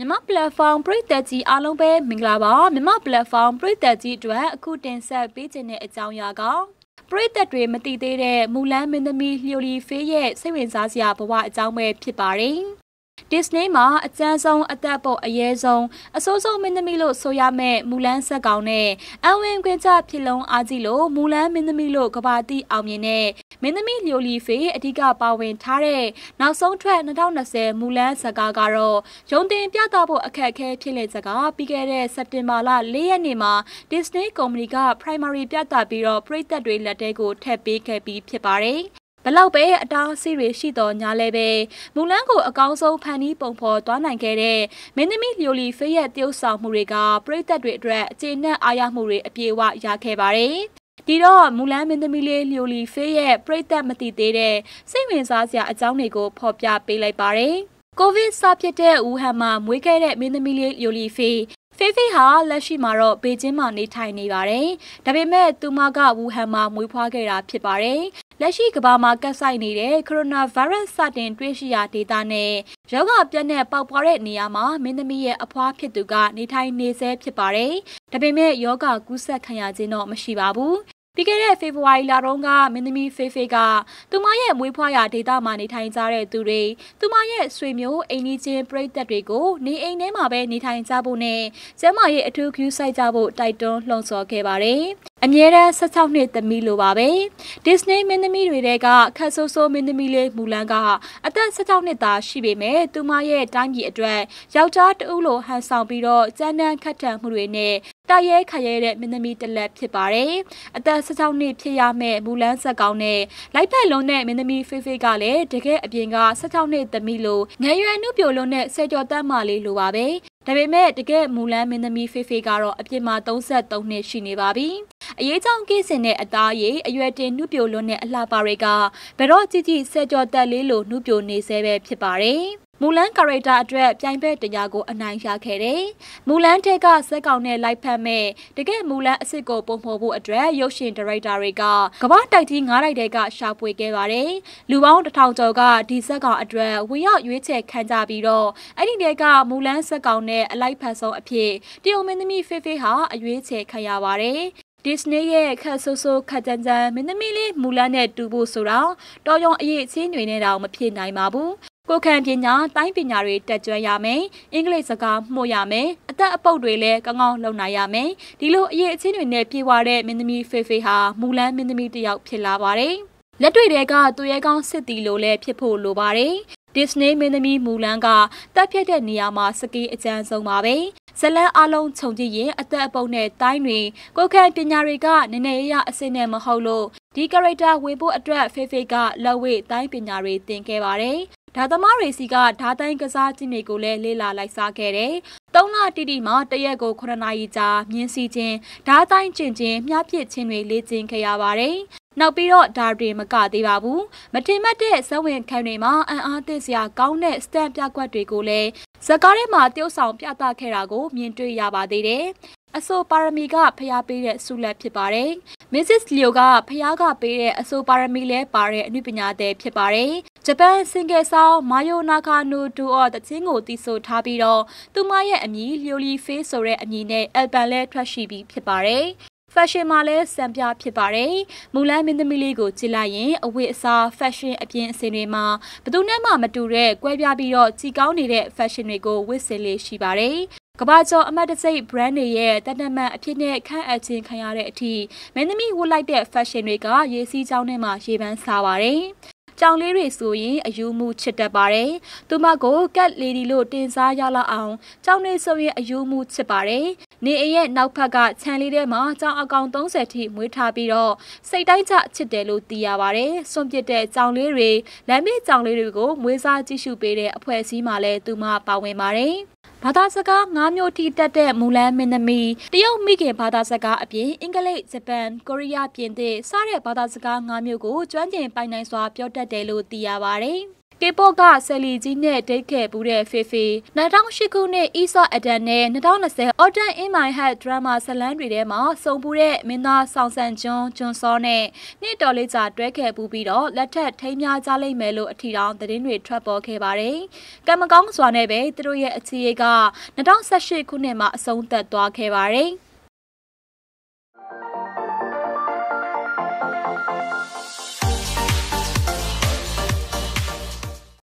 မြမ platform ပရိသတ်ကြီးအားလုံးပဲမင်္ဂလာပါမြမ platform ပရိသတ်ကြီးအတွက်အခုတင်ဆက်ပေးခြင်းတဲ့အကြောင်းအရာကပရိသတ်တွေမသိသေးတဲ့မူလန်းမင်းသမီးလျိုလီဖေးရဲ့စိတ်ဝင်စားစရာဘဝအကြောင်းပဲဖြစ်ပါတယ်။ Disney မှာအကျန်းဆုံးအသက်ပေါအရဲဆုံးအဆိုးဆုံးမင်းသမီးလို့ဆိုရမယ့်မူလန်းဆက်ကောင်နဲ့အန်ဝင်ခွင့်ချဖြစ်လုံးအားကြီးလို့မူလန်းမင်းသမီးလို့ကဘာတိအောင်မြင်တဲ့မင်းသမီးလျိုလီဖေအဓိကပါဝင်ထားတဲ့နောက်ဆုံးထွက်2020မူလန်းဇကာကတော့ရုံတင်ပြသဖို့အခက်အခဲဖြစ်လေဇကာပြီးခဲ့တဲ့စက်တင်ဘာလ၄ရက်နေ့မှာ Disney ကုမ္ပဏီက primary ပြသပြီးတော့ပြည်သက်တွေလက်ထဲကိုထည့်ပေးခဲ့ပြီးဖြစ်ပါတယ်။ဘလောက်ပဲအတားအဆီးတွေရှိတော်ညာလဲပဲမူလန်းကိုအကောင်းဆုံးဖန်တီးပုံဖော်သွားနိုင်ခဲ့တဲ့မင်းသမီးလျိုလီဖေးရဲ့တရုပ်ဆောင်မှုတွေကပရိသတ်တွေအတွက်အခြေနက်အားရမှုတွေအပြေအဝရခဲ့ပါတယ်ဒီတော့မူလန်းမင်းသမီးလေးလျိုလီဖေးရဲ့ပြိသက်မတိသေးတဲ့စိတ်ဝင်စားစရာအကြောင်းတွေကိုဖော်ပြပေးလိုက်ပါတယ်။ကိုဗစ်စဖြစ်တဲ့ဝူဟန်မှာမွေးခဲ့တဲ့မင်းသမီးလေးယိုလီဖေဖေဖေဟာလက်ရှိမှာတော့ပေကျင်းမှာနေထိုင်နေပါတယ်။ဒါပေမဲ့သူမကဝူဟန်မှာမွေးဖွားခဲ့တာဖြစ်ပါတယ်။လက်ရှိကမ္ဘာမှာကပ်ဆိုင်နေတဲ့ကိုရိုနာဗိုင်းရပ်စ်စတင်တွေ့ရှိရာဒေတာနဲ့ရောဂါပြန့်နှံ့ပေါက်ပွားတဲ့နေရာမှာမင်းသမီးရဲ့အဖွားဖြစ်သူက နေထိုင်နေဆဲဖြစ်ပါတယ်။ဒါပေမဲ့ယောဂါကူးစက်ခံရခြင်းတော့မရှိပါဘူးပြီးခဲ့တဲ့ဖေဖော်ဝါရီလတုန်းကမင်းသမီးဖေဖေကသူမရဲ့မွေးဖွားရာဒေသမှာနေထိုင်ကြတဲ့သူတွေသူမရဲ့ဆွေမျိုးအိမ်ကြီးချင်းပြည်သက်တွေကိုနေအိမ်ထဲမှာပဲနေထိုင်ကြဖို့နဲ့ကျမရဲ့အထူးကူးဆိုင်ကြဖို့တိုက်တွန်းလှုံ့ဆော်ခဲ့ပါတယ်။အမြဲတမ်း16နှစ်သမီးလိုပါပဲ။ Disney မင်းသမီးတွေကခတ်ဆိုးဆိုးမင်းသမီးလေးမူလန်ကအသက်16နှစ်သာရှိပေမဲ့သူမရဲ့တိုင်းပြည်အတွက်ယောက်ျားတဦးလိုဟန်ဆောင်ပြီးတော့ကြမ်းတမ်းခတ်ထန်မှုတွေနဲ့တိုက်ရဲခရဲတဲ့မင်းသမီးတစ်လက်ဖြစ်ပါတယ်။အသက်16နှစ်ဖြစ်ရမယ့်မူလန်းဆက်ကောင်နဲ့လိုက်ဖက်လုံးနဲ့မင်းသမီးဖေဖေကလည်းတကယ်အပြင်က16နှစ်သမီးလိုငယ်ရွယ်နှုတ်ပြိုလုံးနဲ့ဆယ်ကျော်တန်းမလေးလိုပါပဲ။ဒါပေမဲ့တကယ်မူလန်းမင်းသမီးဖေဖေကတော့အပြင်မှာ33နှစ်ရှိနေပါပြီ။အရေးကြောင့်ကိစဉ်နဲ့အသားရည်အရွယ်တင်နှုပြိုလွန်းတဲ့အလှပါတွေကဘယ်တော့ကြည့်ကြည့်ဆက်ကြော်တက်လေးလိုနှုပြိုနေဆဲပဲဖြစ်ပါတယ်မူလန်ကာရက်တာအတွက်ပြိုင်ဘက်တရားကိုအနိုင်ရခဲ့တယ်။မူလန်ထက်ကစက်ကောင်နဲ့လိုက်ဖက်မဲ့တကယ်မူလန်အစ်စ်ကိုပုံဖော်ဖို့အတွက်ရုပ်ရှင်ဒါရိုက်တာတွေကကမ္ဘာတိုက်ကြီး9တိုက်တဲကရှာဖွေခဲ့ပါတယ်။လူပေါင်း1000ကျော်ကဒီစက်ကောင်အတွက်ဝင်ရောက်ရွေးချယ်ခံကြပြီးတော့အဲ့ဒီတဲကမူလန်စက်ကောင်နဲ့အလိုက်ဖက်ဆုံးအဖြစ်တရုတ်မင်းသမီးဖေဖေဟာအရွေးချယ်ခံရပါတယ် Disney ရဲ့ခက်ဆိုးဆိုးခက်ကြမ်းကြမ်းမင်းသမီးလေးမူလနဲ့တူဖို့ဆိုတော့တော်ရုံအရေးချင်းတွေနဲ့တောင်မဖြစ်နိုင်ပါဘူးကိုခံပညာတိုင်းပညာတွေတက်ကြွရမယ်အင်္ဂလိပ်စကားမှုရမယ်အသက်အပုပ်တွေလည်းကောင်းကောင်းလုပ်နိုင်ရမယ်ဒီလိုအရေးအချင်းတွေနဲ့ပြေဝတဲ့မင်းသမီးဖေဖေဟာမူလန်းမင်းသမီးတစ်ယောက်ဖြစ်လာပါတယ်လက်တွေ့တွေကသူရဲကောင်းစစ်တီလိုလည်းဖြစ်ဖို့လိုပါတယ် Disney မင်းသမီးမူလန်းကတက်ဖြတ်တဲ့နေရာမှာစကေးအကျန်းဆုံးပါပဲဇလန်းအလုံးခြုံကြည့်ရင်အသက်အပုပ်နဲ့တိုင်းတွင်ကိုခန့်ပညာတွေကနည်းနည်းရရအစစ်နဲ့မဟုတ်လို့ဒီ character ဝေဖို့အတွက် ဖေဖေကလက်ဝဲတိုင်းပညာတွေသင်ခဲ့ပါတယ်။ဒါသမားတွေစီကဓာတိုင်းကစားခြင်းတွေကိုလည်းလေ့လာလိုက်စားခဲ့တယ်။သုံးလတိတိမှာတရက်ကို9နာရီကြာမြင်းစီခြင်းဓာတိုင်းကျင့်ခြင်းမျှပြစ်ခြင်းတွေလေ့ကျင့်ခဲ့ရပါတယ်။နောက်ပြီးတော့ဒါတွေမကသေးပါဘူးမထင်မှတ်တဲ့ဇဝင်ခံတွေမှာအံအားသင့်စရာကောင်းတဲ့ stand ပြကွက်တွေကိုလည်းဇကားထဲမှာတရုတ်ဆောင်ပြသခဲ့တာကို မြင်တွေ့ရပါသေးတယ်။အဆိုပါရမီကဖျားပေးတဲ့ဆုလက်ဖြစ်ပါတယ်။ Mrs. Leo ကဖျားကပေးတဲ့အဆိုပါရမီလည်းပါတဲ့အနုပညာသည်ဖြစ်ပါတယ်။ဂျပန်စင်ကယ်ဆောင်မာယိုနာကာနိုဒူအော်တချင်းကိုတီဆိုထားပြီးတော့သူမရဲ့အမည် Lioli Face ဆိုတဲ့အမည်နဲ့အယ်ဘန်လည်းထွက်ရှိပြီးဖြစ်ပါတယ်။ဖက်ရှင်မှာလည်းစံပြဖြစ်ပါတယ်။မူလန်းမင်းသမီးလေးကိုကြည့်လိုက်ရင်အဝတ်အစားဖက်ရှင်အပြင်အစင်တွေမှာဘယ်သူနဲ့မှမတူတဲ့ကွဲပြားပြီးတော့ကြည်ကောင်းနေတဲ့ဖက်ရှင်တွေကိုဝတ်ဆင်လေးရှိပါတယ်။ကဘာကျော်အမတ်တစိတ် brand တွေရဲ့တန်တမန်အဖြစ်နဲ့ခန့်အပ်ခြင်းခံရတဲ့အထိမင်းသမီးဝတ်လိုက်တဲ့ fashion တွေကရေးစည်းကြောင်းထဲမှာရေပန်းစားပါတယ်။ကြောင်လေးတွေဆိုရင်အယူမှုချစ်တတ်ပါတယ်။သူမကိုကက်လေဒီလို့တင်စားရလောက်အောင်ကြောင်လေးဆိုရင်အယူမှုချစ်ပါတယ်။နေအရဲ့နောက်ဖက်ကခြံလေးထဲမှာကြောင်အကောင်30ထိမွေးထားပြီးတော့စိတ်တိုင်းကျချစ်တယ်လို့သိရပါတယ်။စွန့်ပစ်တဲ့ကြောင်လေးတွေလမ်းမေးကြောင်လေးတွေကိုမွေးစားကြည့်ရှုပေးတဲ့အဖွဲ့အစည်းမှာလည်းသူမပါဝင်ပါတယ်။ဘာသာစကား၅မျိုးထိတက်တဲ့မူလန်မင်းသမီးတရုတ်မိခင်ဘာသာစကားအပြင်အင်္ဂလိပ်ဂျပန်ကိုရီးယားပြင်သစ်စတဲ့ဘာသာစကား၅မျိုးကိုကျွမ်းကျင်ပိုင်နိုင်စွာပြောတတ်တယ်လို့သိရပါဗျ။ K-pop ကဆယ်လီကြီးနဲ့ဒိတ်ခဲ့ပူတဲ့ဖေဖေ2008ခုနှစ် Isa Adan နဲ့2020 Autumn in My Heart Drama ဇလန်းတွေထဲမှာစုံပူတဲ့မင်းသားဆောင်ဆန်ကျွန်းဂျွန်စောနဲ့နှစ်တော်လေးကြာတွဲခဲ့ပူပြီးတော့လက်ထက်ထိမ်းများကြလိမ့်မယ်လို့အထီတောင်သတင်းတွေထွက်ပေါ်ခဲ့ပါတယ်။ကံမကောင်းစွာနဲ့ပဲသူတို့ရဲ့အခြေအေးက2018ခုနှစ်မှာအဆုံးသတ်သွားခဲ့ပါတယ်။